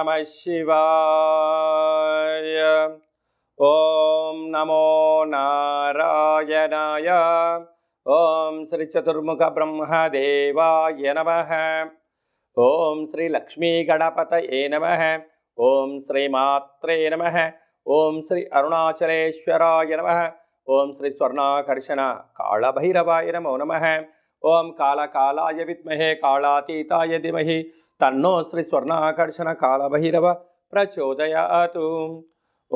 नमः शिवाय ॐ नमो नारायणाय ॐ श्रीचतुर्मुखब्रह्मदेवाय नमः ॐ श्रीलक्ष्मीगणपतये नमः ॐ श्रीमात्रे नमः ॐ श्री अरुणाचलेश्वराय नमः ॐ श्री स्वर्णाकर्षण कालभैरवाय नमो नमः ॐ कालकालाय विद्महे कालातीताय धीमहि తన్నో శ్రీ స్వర్ణ ఆకర్షణ కాలభైరవ ప్రచోదయాతు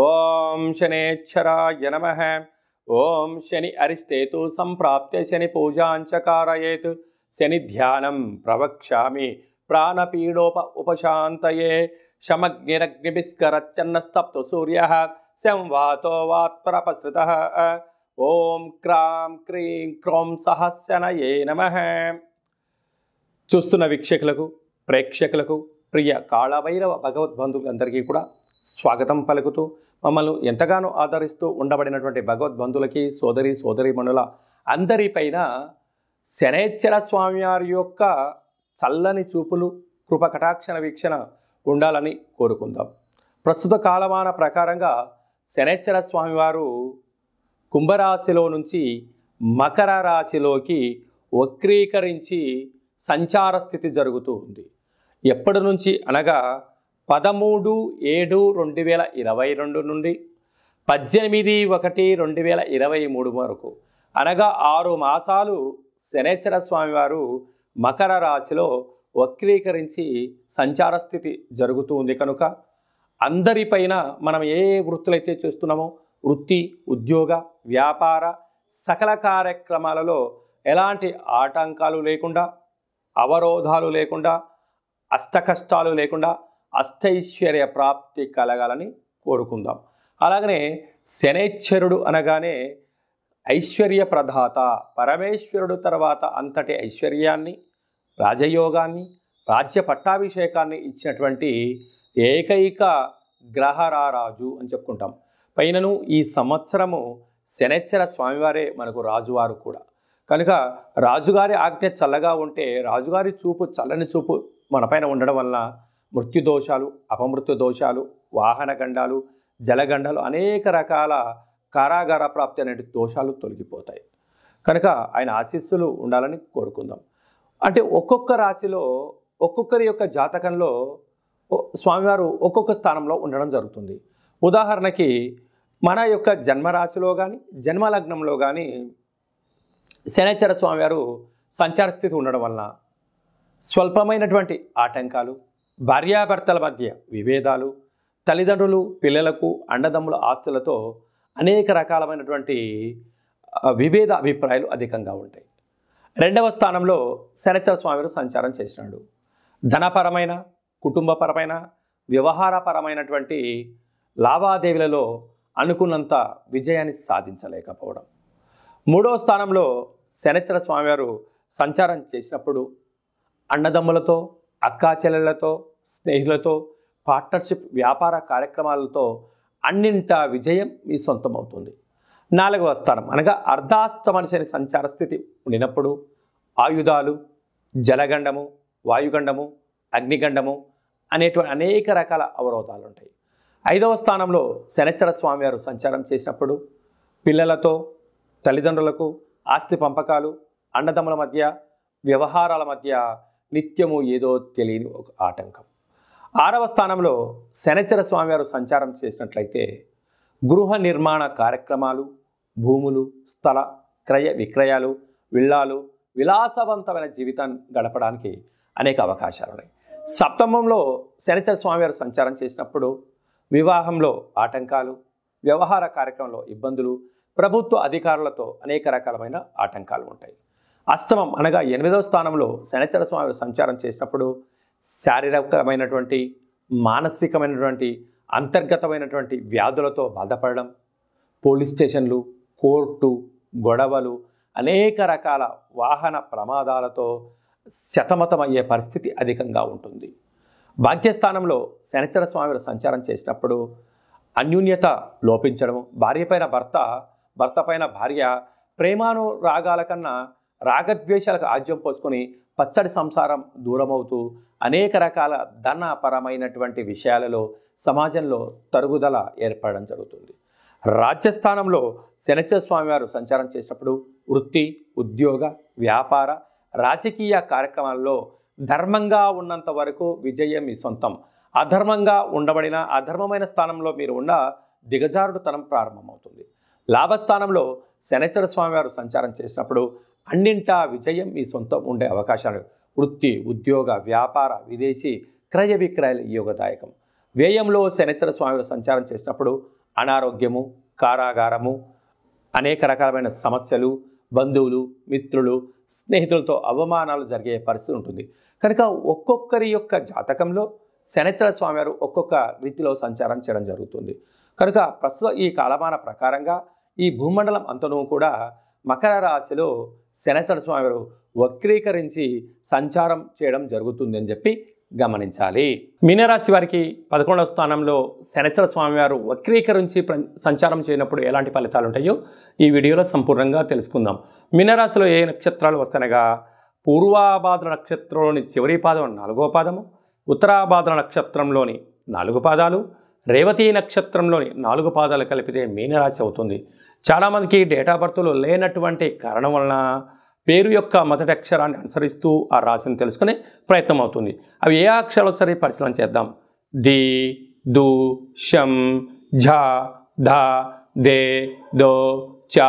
ఓం శనేచ్చరాయ నమ ఓం శని అరిష్టేతు సంప్రాప్య శని పూజాంచకారయేతు శని ధ్యానం ప్రవక్ష్యామి ప్రాణపీడోప ఉపశాంతయే శమగ్నిరగ్నిభిస్కరచ్చన్నస్తప్తు సూర్య శంవాతో వాత్రపసృత ఓం క్రాం క్రీం క్రోం సహస్యనయే నమ చూస్తున్న వీక్షకులకు ప్రేక్షకులకు ప్రియ కాళభైరవ భగవద్బంధువులందరికీ కూడా స్వాగతం పలుకుతూ మమ్మల్ని ఎంతగానో ఆదరిస్తూ ఉండబడినటువంటి భగవద్బంధులకి సోదరి సోదరి మనుల అందరిపైన శనేశ్వర స్వామివారి యొక్క చల్లని చూపులు కృపకటాక్షణ వీక్షణ ఉండాలని కోరుకుందాం ప్రస్తుత కాలమాన ప్రకారంగా శనేశ్వర స్వామివారు కుంభరాశిలో నుంచి మకర రాశిలోకి వక్రీకరించి సంచార స్థితి జరుగుతూ ఉంది ఎప్పటి నుంచి అనగా పదమూడు ఏడు రెండు వేల ఇరవై రెండు నుండి పద్దెనిమిది ఒకటి రెండు వేల ఇరవై మూడు వరకు అనగా ఆరు మాసాలు శనేశ్వర స్వామివారు మకర రాశిలో వక్రీకరించి సంచార స్థితి జరుగుతూ ఉంది కనుక అందరిపైన మనం ఏ వృత్తులైతే చేస్తున్నామో వృత్తి ఉద్యోగ వ్యాపార సకల కార్యక్రమాలలో ఎలాంటి ఆటంకాలు లేకుండా అవరోధాలు లేకుండా అష్ట కష్టాలు లేకుండా అష్టైశ్వర్య ప్రాప్తి కలగాలని కోరుకుందాం అలాగనే శనేశ్వరుడు అనగానే ఐశ్వర్య ప్రధాత పరమేశ్వరుడు తర్వాత అంతటి ఐశ్వర్యాన్ని రాజయోగాన్ని రాజ్య పట్టాభిషేకాన్ని ఇచ్చినటువంటి ఏకైక గ్రహరారాజు అని చెప్పుకుంటాం పైనను ఈ సంవత్సరము శనేశ్వర స్వామివారే మనకు రాజువారు కూడా కనుక రాజుగారి ఆజ్ఞ చల్లగా ఉంటే రాజుగారి చూపు చల్లని చూపు మన పైన ఉండడం వల్ల మృత్యు దోషాలు అపమృత్యు దోషాలు వాహనగండాలు జలగండాలు అనేక రకాల కారాగార ప్రాప్తి అనే దోషాలు తొలగిపోతాయి కనుక ఆయన ఆశీస్సులు ఉండాలని కోరుకుందాం అంటే ఒక్కొక్క రాశిలో ఒక్కొక్కరి యొక్క జాతకంలో స్వామివారు ఒక్కొక్క స్థానంలో ఉండడం జరుగుతుంది ఉదాహరణకి మన యొక్క జన్మరాశిలో కానీ జన్మలగ్నంలో కానీ శనేశ్వర స్వామివారు సంచార స్థితి ఉండడం వలన స్వల్పమైనటువంటి ఆటంకాలు భార్యాభర్తల మధ్య విభేదాలు తల్లిదండ్రులు పిల్లలకు అండదమ్ముల ఆస్తులతో అనేక రకాలమైనటువంటి విభేద అభిప్రాయాలు అధికంగా ఉంటాయి రెండవ స్థానంలో శనేశ్వర స్వామివారు సంచారం చేసినాడు ధనపరమైన కుటుంబపరమైన వ్యవహారపరమైనటువంటి లావాదేవీలలో అనుకున్నంత విజయాన్ని సాధించలేకపోవడం మూడవ స్థానంలో శనేశ్వర స్వామివారు సంచారం చేసినప్పుడు అన్నదమ్ములతో అక్కాచెల్లెళ్లతో స్నేహితులతో పార్ట్నర్షిప్ వ్యాపార కార్యక్రమాలతో అన్నింటా విజయం మీ సొంతమవుతుంది నాలుగవ స్థానం అనగా అర్ధాస్త శని సంచార స్థితి ఉండినప్పుడు ఆయుధాలు జలగండము వాయుగండము అగ్నిగండము అనేటువంటి అనేక రకాల అవరోధాలు ఉంటాయి ఐదవ స్థానంలో శనిచర స్వామివారు సంచారం చేసినప్పుడు పిల్లలతో తల్లిదండ్రులకు ఆస్తి పంపకాలు అన్నదమ్ముల మధ్య వ్యవహారాల మధ్య నిత్యము ఏదో తెలియని ఒక ఆటంకం ఆరవ స్థానంలో శనచర స్వామివారు సంచారం చేసినట్లయితే గృహ నిర్మాణ కార్యక్రమాలు భూములు స్థల క్రయ విక్రయాలు విల్లాలు విలాసవంతమైన జీవితాన్ని గడపడానికి అనేక అవకాశాలు ఉన్నాయి సప్తమంలో శనిచర స్వామివారు సంచారం చేసినప్పుడు వివాహంలో ఆటంకాలు వ్యవహార కార్యక్రమంలో ఇబ్బందులు ప్రభుత్వ అధికారులతో అనేక రకాలమైన ఆటంకాలు ఉంటాయి అష్టమం అనగా ఎనిమిదవ స్థానంలో శనిచర స్వామి సంచారం చేసినప్పుడు శారీరకమైనటువంటి మానసికమైనటువంటి అంతర్గతమైనటువంటి వ్యాధులతో బాధపడడం పోలీస్ స్టేషన్లు కోర్టు గొడవలు అనేక రకాల వాహన ప్రమాదాలతో శతమతమయ్యే పరిస్థితి అధికంగా ఉంటుంది భాగ్యస్థానంలో శనిచర స్వామి సంచారం చేసినప్పుడు అన్యూన్యత లోపించడం భార్యపైన భర్త భర్త పైన భార్య రాగాల కన్నా రాగద్వేషాలకు ఆజ్యం పోసుకొని పచ్చడి సంసారం దూరమవుతూ అనేక రకాల ధనపరమైనటువంటి విషయాలలో సమాజంలో తరుగుదల ఏర్పడడం జరుగుతుంది రాజ్యస్థానంలో శనచర స్వామివారు సంచారం చేసినప్పుడు వృత్తి ఉద్యోగ వ్యాపార రాజకీయ కార్యక్రమాల్లో ధర్మంగా ఉన్నంత వరకు విజయం మీ సొంతం అధర్మంగా ఉండబడిన అధర్మమైన స్థానంలో మీరు ఉన్న దిగజారుడుతనం ప్రారంభమవుతుంది లాభస్థానంలో శనచర స్వామివారు సంచారం చేసినప్పుడు అన్నింటా విజయం మీ సొంతం ఉండే అవకాశాలు వృత్తి ఉద్యోగ వ్యాపార విదేశీ క్రయ విక్రయాలు యోగదాయకం వ్యయంలో శనిచర స్వామి సంచారం చేసినప్పుడు అనారోగ్యము కారాగారము అనేక రకాలమైన సమస్యలు బంధువులు మిత్రులు స్నేహితులతో అవమానాలు జరిగే పరిస్థితి ఉంటుంది కనుక ఒక్కొక్కరి యొక్క జాతకంలో శనిచర స్వామివారు ఒక్కొక్క రీతిలో సంచారం చేయడం జరుగుతుంది కనుక ప్రస్తుత ఈ కాలమాన ప్రకారంగా ఈ భూమండలం అంతనూ కూడా మకర రాశిలో శనేశ్వర స్వామివారు వక్రీకరించి సంచారం చేయడం జరుగుతుందని చెప్పి గమనించాలి మీనరాశి వారికి పదకొండవ స్థానంలో శనేశ్వర స్వామివారు వక్రీకరించి సంచారం చేయనప్పుడు ఎలాంటి ఫలితాలు ఉంటాయో ఈ వీడియోలో సంపూర్ణంగా తెలుసుకుందాం మీనరాశిలో ఏ నక్షత్రాలు వస్తానగా పూర్వాభాద్ర నక్షత్రంలోని చివరి పాదం నాలుగో పాదము ఉత్తరాభాద్ర నక్షత్రంలోని నాలుగు పాదాలు రేవతీ నక్షత్రంలోని నాలుగు పాదాలు కలిపితే మీనరాశి అవుతుంది చాలామందికి డేట్ ఆఫ్ బర్త్లు లేనటువంటి కారణం వలన పేరు యొక్క మొదటి అక్షరాన్ని అనుసరిస్తూ ఆ రాశిని తెలుసుకునే ప్రయత్నం అవుతుంది అవి ఏ అక్షరాలు సరే పరిశీలన చేద్దాం ది దు షం ఝ ధ దే దో చా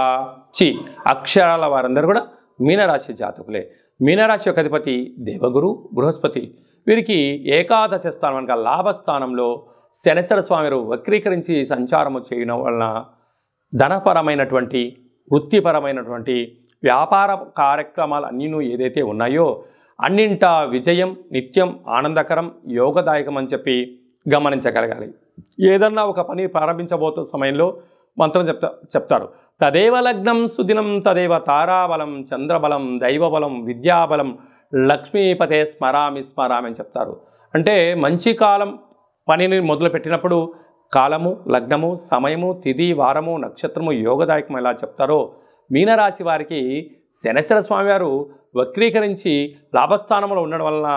చి అక్షరాల వారందరూ కూడా మీనరాశి జాతకులే మీనరాశి యొక్క అధిపతి దేవగురు బృహస్పతి వీరికి ఏకాదశ స్థానం కనుక లాభస్థానంలో శనిసర స్వామి వక్రీకరించి సంచారము చేయడం వలన ధనపరమైనటువంటి వృత్తిపరమైనటువంటి వ్యాపార కార్యక్రమాలు అన్నీ ఏదైతే ఉన్నాయో అన్నింట విజయం నిత్యం ఆనందకరం యోగదాయకం అని చెప్పి గమనించగలగాలి ఏదన్నా ఒక పని ప్రారంభించబోతున్న సమయంలో మంత్రం చెప్తా చెప్తారు తదేవ లగ్నం సుదినం తదేవ తారాబలం చంద్రబలం దైవబలం విద్యాబలం లక్ష్మీపతే స్మరామి స్మరామి అని చెప్తారు అంటే మంచి కాలం పనిని మొదలుపెట్టినప్పుడు కాలము లగ్నము సమయము తిథి వారము నక్షత్రము యోగదాయకం ఎలా చెప్తారో మీనరాశి వారికి శనచర స్వామివారు వక్రీకరించి లాభస్థానంలో ఉండడం వలన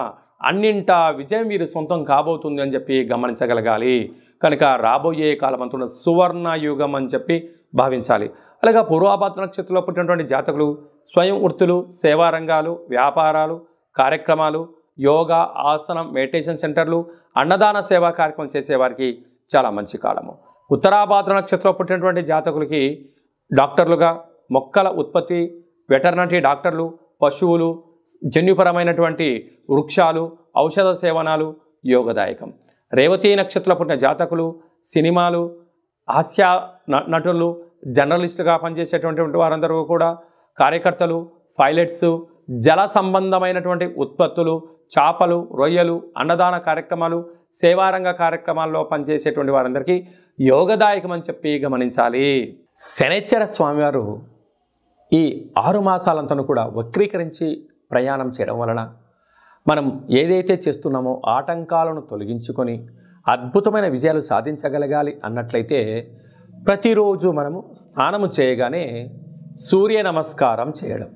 అన్నింటా విజయం మీరు సొంతం కాబోతుంది అని చెప్పి గమనించగలగాలి కనుక రాబోయే కాలమంతున్న సువర్ణ యుగం అని చెప్పి భావించాలి అలాగే పూర్వాభాద్ర నక్షత్రంలో పుట్టినటువంటి జాతకులు స్వయం వృత్తులు సేవారంగాలు వ్యాపారాలు కార్యక్రమాలు యోగా ఆసనం మెడిటేషన్ సెంటర్లు అన్నదాన సేవా కార్యక్రమం చేసేవారికి చాలా మంచి కాలము ఉత్తరాభాద్ర నక్షత్రం పుట్టినటువంటి జాతకులకి డాక్టర్లుగా మొక్కల ఉత్పత్తి వెటర్నరీ డాక్టర్లు పశువులు జన్యుపరమైనటువంటి వృక్షాలు ఔషధ సేవనాలు యోగదాయకం రేవతీ నక్షత్రం పుట్టిన జాతకులు సినిమాలు హాస్య నటులు జర్నలిస్టుగా పనిచేసేటువంటి వారందరూ కూడా కార్యకర్తలు పైలట్స్ జల సంబంధమైనటువంటి ఉత్పత్తులు చేపలు రొయ్యలు అన్నదాన కార్యక్రమాలు సేవారంగ కార్యక్రమాల్లో పనిచేసేటువంటి వారందరికీ యోగదాయకమని చెప్పి గమనించాలి శనిచ్చర స్వామివారు ఈ ఆరు మాసాలంతను కూడా వక్రీకరించి ప్రయాణం చేయడం వలన మనం ఏదైతే చేస్తున్నామో ఆటంకాలను తొలగించుకొని అద్భుతమైన విజయాలు సాధించగలగాలి అన్నట్లయితే ప్రతిరోజు మనము స్నానము చేయగానే సూర్య నమస్కారం చేయడం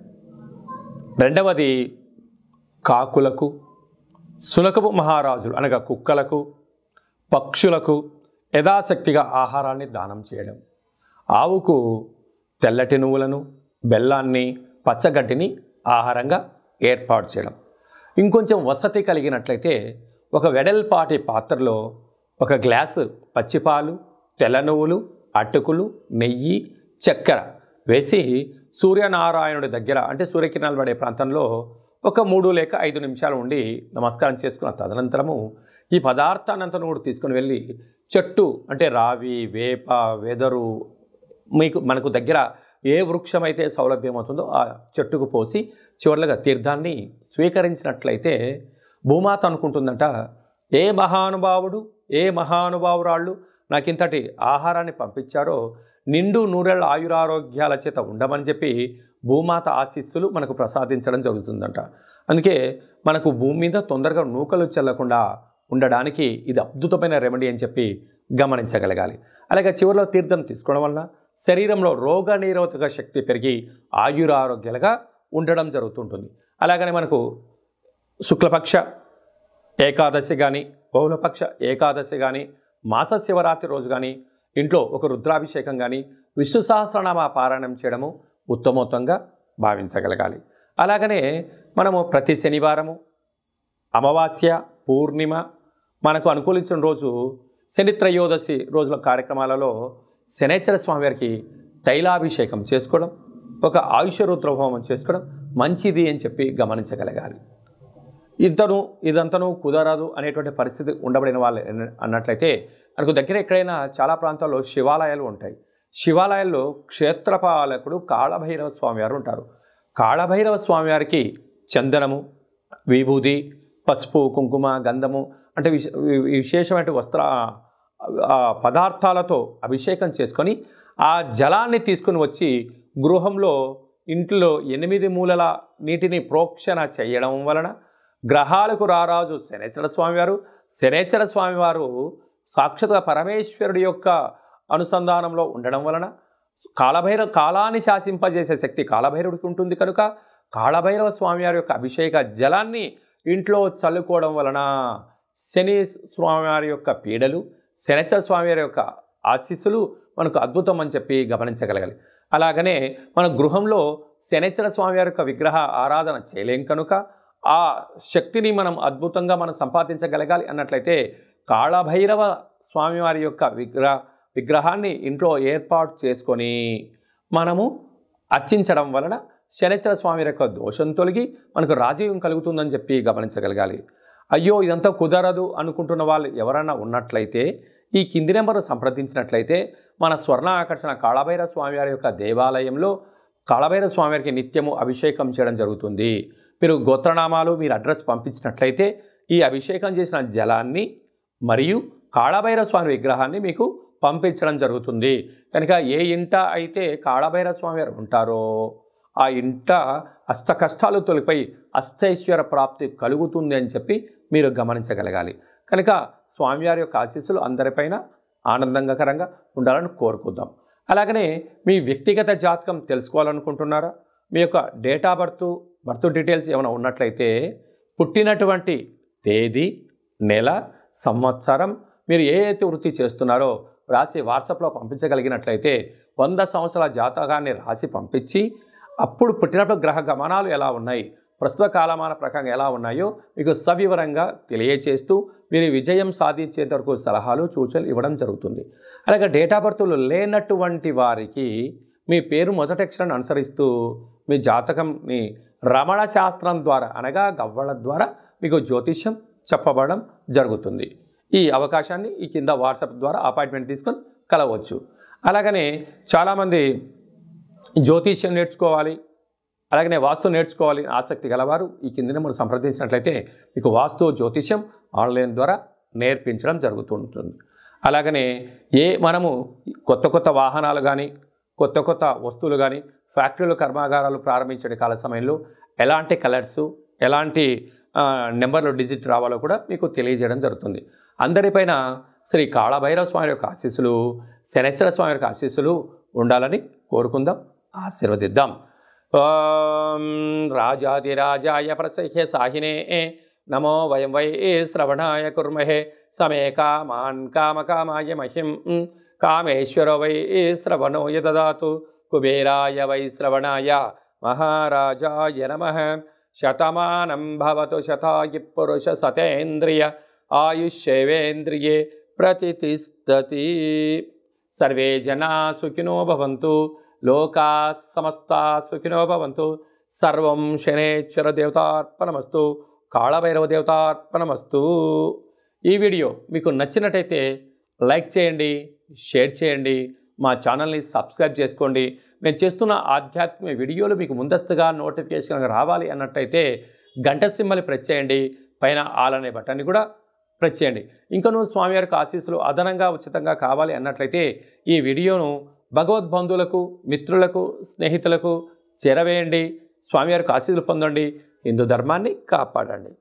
రెండవది కాకులకు సునకపు మహారాజులు అనగా కుక్కలకు పక్షులకు యథాశక్తిగా ఆహారాన్ని దానం చేయడం ఆవుకు తెల్లటి నువ్వులను బెల్లాన్ని పచ్చగడ్డిని ఆహారంగా ఏర్పాటు చేయడం ఇంకొంచెం వసతి కలిగినట్లయితే ఒక వెడల్పాటి పాత్రలో ఒక గ్లాసు పచ్చిపాలు తెల్ల నువ్వులు అటుకులు నెయ్యి చక్కెర వేసి సూర్యనారాయణుడి దగ్గర అంటే సూర్యకిరణాలు పడే ప్రాంతంలో ఒక మూడు లేక ఐదు నిమిషాలు ఉండి నమస్కారం చేసుకున్న తదనంతరము ఈ పదార్థానంతను కూడా తీసుకుని వెళ్ళి చెట్టు అంటే రావి వేప వెదరు మీకు మనకు దగ్గర ఏ వృక్షం అయితే సౌలభ్యం అవుతుందో ఆ చెట్టుకు పోసి చివరిగా తీర్థాన్ని స్వీకరించినట్లయితే భూమాత అనుకుంటుందంట ఏ మహానుభావుడు ఏ మహానుభావురాళ్ళు నాకింతటి ఆహారాన్ని పంపించారో నిండు నూరేళ్ల ఆయురారోగ్యాల చేత ఉండమని చెప్పి భూమాత ఆశీస్సులు మనకు ప్రసాదించడం జరుగుతుందంట అందుకే మనకు భూమి మీద తొందరగా నూకలు చెల్లకుండా ఉండడానికి ఇది అద్భుతమైన రెమెడీ అని చెప్పి గమనించగలగాలి అలాగే చివరిలో తీర్థం తీసుకోవడం వలన శరీరంలో రోగ నిరోధక శక్తి పెరిగి ఆయురారోగ్యాలుగా ఉండడం జరుగుతుంటుంది అలాగనే మనకు శుక్లపక్ష ఏకాదశి కానీ బహుళపక్ష ఏకాదశి కానీ మాస శివరాత్రి రోజు కానీ ఇంట్లో ఒక రుద్రాభిషేకం కానీ విష్ణు సహస్రనామ పారాయణం చేయడము ఉత్తమోత్తంగా భావించగలగాలి అలాగనే మనము ప్రతి శనివారము అమావాస్య పూర్ణిమ మనకు అనుకూలించిన రోజు శని త్రయోదశి రోజుల కార్యక్రమాలలో శనేశ్వర స్వామి వారికి తైలాభిషేకం చేసుకోవడం ఒక ఆయుష రుద్రభోమం చేసుకోవడం మంచిది అని చెప్పి గమనించగలగాలి ఇంతను ఇదంతను కుదరదు అనేటువంటి పరిస్థితి ఉండబడిన వాళ్ళు అన్నట్లయితే మనకు దగ్గర ఎక్కడైనా చాలా ప్రాంతాల్లో శివాలయాలు ఉంటాయి శివాలయాల్లో క్షేత్రపాలకుడు కాళభైరవ స్వామివారు ఉంటారు కాళభైరవ స్వామివారికి చందనము విభూది పసుపు కుంకుమ గంధము అంటే విశ విశేషమైన వస్త్ర పదార్థాలతో అభిషేకం చేసుకొని ఆ జలాన్ని తీసుకుని వచ్చి గృహంలో ఇంట్లో ఎనిమిది మూలల నీటిని ప్రోక్షణ చేయడం వలన గ్రహాలకు రారాజు శనేశ్వర స్వామివారు శనేశ్వర స్వామివారు సాక్షాత్గా పరమేశ్వరుడి యొక్క అనుసంధానంలో ఉండడం వలన కాలభైరవ కాలాన్ని శాసింపజేసే శక్తి కాలభైరవుడికి ఉంటుంది కనుక కాళభైరవ స్వామివారి యొక్క అభిషేక జలాన్ని ఇంట్లో చల్లుకోవడం వలన శని స్వామివారి యొక్క పీడలు శనిచర స్వామివారి యొక్క ఆశీస్సులు మనకు అద్భుతం అని చెప్పి గమనించగలగాలి అలాగనే మన గృహంలో శనిచర స్వామివారి యొక్క విగ్రహ ఆరాధన చేయలేం కనుక ఆ శక్తిని మనం అద్భుతంగా మనం సంపాదించగలగాలి అన్నట్లయితే కాళభైరవ స్వామివారి యొక్క విగ్రహ విగ్రహాన్ని ఇంట్లో ఏర్పాటు చేసుకొని మనము అర్చించడం వలన శనిచర స్వామి యొక్క దోషం తొలగి మనకు రాజీవం కలుగుతుందని చెప్పి గమనించగలగాలి అయ్యో ఇదంతా కుదరదు అనుకుంటున్న వాళ్ళు ఎవరైనా ఉన్నట్లయితే ఈ కింది నెంబర్ సంప్రదించినట్లయితే మన స్వర్ణ ఆకర్షణ కాళభైర స్వామివారి యొక్క దేవాలయంలో కాళభైర స్వామివారికి నిత్యము అభిషేకం చేయడం జరుగుతుంది మీరు గోత్రనామాలు మీరు అడ్రస్ పంపించినట్లయితే ఈ అభిషేకం చేసిన జలాన్ని మరియు కాళభైర స్వామి విగ్రహాన్ని మీకు పంపించడం జరుగుతుంది కనుక ఏ ఇంట అయితే కాళభైరవ స్వామి వారు ఉంటారో ఆ ఇంట అష్ట కష్టాలు తొలిపై అష్టైశ్వర ప్రాప్తి కలుగుతుంది అని చెప్పి మీరు గమనించగలగాలి కనుక స్వామివారి యొక్క ఆశీస్సులు అందరిపైన ఆనందకరంగా ఉండాలని కోరుకుందాం అలాగనే మీ వ్యక్తిగత జాతకం తెలుసుకోవాలనుకుంటున్నారా మీ యొక్క date of birth birth details ఏమైనా ఉన్నట్లయితే పుట్టినటువంటి తేదీ నెల సంవత్సరం మీరు ఏ అయితే వృత్తి చేస్తున్నారో రాసి వాట్సాప్లో పంపించగలిగినట్లయితే వంద సంవత్సరాల జాతకాన్ని రాసి పంపించి అప్పుడు పుట్టినప్పుడు గ్రహ గమనాలు ఎలా ఉన్నాయి ప్రస్తుత కాలమాన ప్రకారం ఎలా ఉన్నాయో మీకు సవివరంగా తెలియచేస్తూ మీరు విజయం సాధించేంత వరకు సలహాలు సూచనలు ఇవ్వడం జరుగుతుంది అలాగే డేటా బర్త్లు లేనటువంటి వారికి మీ పేరు అక్షరాన్ని అనుసరిస్తూ మీ జాతకంని రమణ శాస్త్రం ద్వారా అనగా గవ్వల ద్వారా మీకు జ్యోతిష్యం చెప్పబడడం జరుగుతుంది ఈ అవకాశాన్ని ఈ కింద వాట్సాప్ ద్వారా అపాయింట్మెంట్ తీసుకొని కలవచ్చు అలాగనే చాలామంది జ్యోతిష్యం నేర్చుకోవాలి అలాగనే వాస్తు నేర్చుకోవాలి ఆసక్తి గలవారు ఈ కింద మనం సంప్రదించినట్లయితే మీకు వాస్తు జ్యోతిష్యం ఆన్లైన్ ద్వారా నేర్పించడం జరుగుతుంటుంది అలాగనే ఏ మనము కొత్త కొత్త వాహనాలు కానీ కొత్త కొత్త వస్తువులు కానీ ఫ్యాక్టరీలు కర్మాగారాలు ప్రారంభించే కాల సమయంలో ఎలాంటి కలర్సు ఎలాంటి నెంబర్లో డిజిట్ రావాలో కూడా మీకు తెలియజేయడం జరుగుతుంది అందరిపైన శ్రీ కాళభైరవ స్వామి యొక్క ఆశీస్సులు శనేశ్వర స్వామి యొక్క ఆశీస్సులు ఉండాలని కోరుకుందాం ఆశీర్వదిద్దాం రాజాదిరాజాయ ప్రసహ్య సాహినే నమో వయం వై శ్రవణాయ కుర్మహే సమే కామాన్ కామకామాయ మహిం కామేశ్వర వై శ్రవణోయ దాతు కుబేరాయ వై శ్రవణాయ మహారాజాయ నమ శతమానం భవతు శతాయి పురుష సతేంద్రియ ఆయుష్యేవేంద్రియే ప్రతిష్టతి సర్వే జనా సుఖినో భవంతు లోకా సమస్త సుఖినో భవంతు సర్వం శనేశ్వర దేవతార్పణమస్తు కాళభైరవ దేవతార్పణమస్తు ఈ వీడియో మీకు నచ్చినట్టయితే లైక్ చేయండి షేర్ చేయండి మా ఛానల్ని సబ్స్క్రైబ్ చేసుకోండి మేము చేస్తున్న ఆధ్యాత్మిక వీడియోలు మీకు ముందస్తుగా నోటిఫికేషన్ రావాలి అన్నట్టయితే గంట సింబల్ని ప్రెస్ చేయండి పైన ఆల్ అనే బటన్ని కూడా ప్రెస్ చేయండి ఇంకనూ స్వామి వారికి ఆశీస్సులు అదనంగా ఉచితంగా కావాలి అన్నట్లయితే ఈ వీడియోను భగవద్బంధువులకు మిత్రులకు స్నేహితులకు చేరవేయండి స్వామివారికి ఆశీస్సులు పొందండి హిందూ ధర్మాన్ని కాపాడండి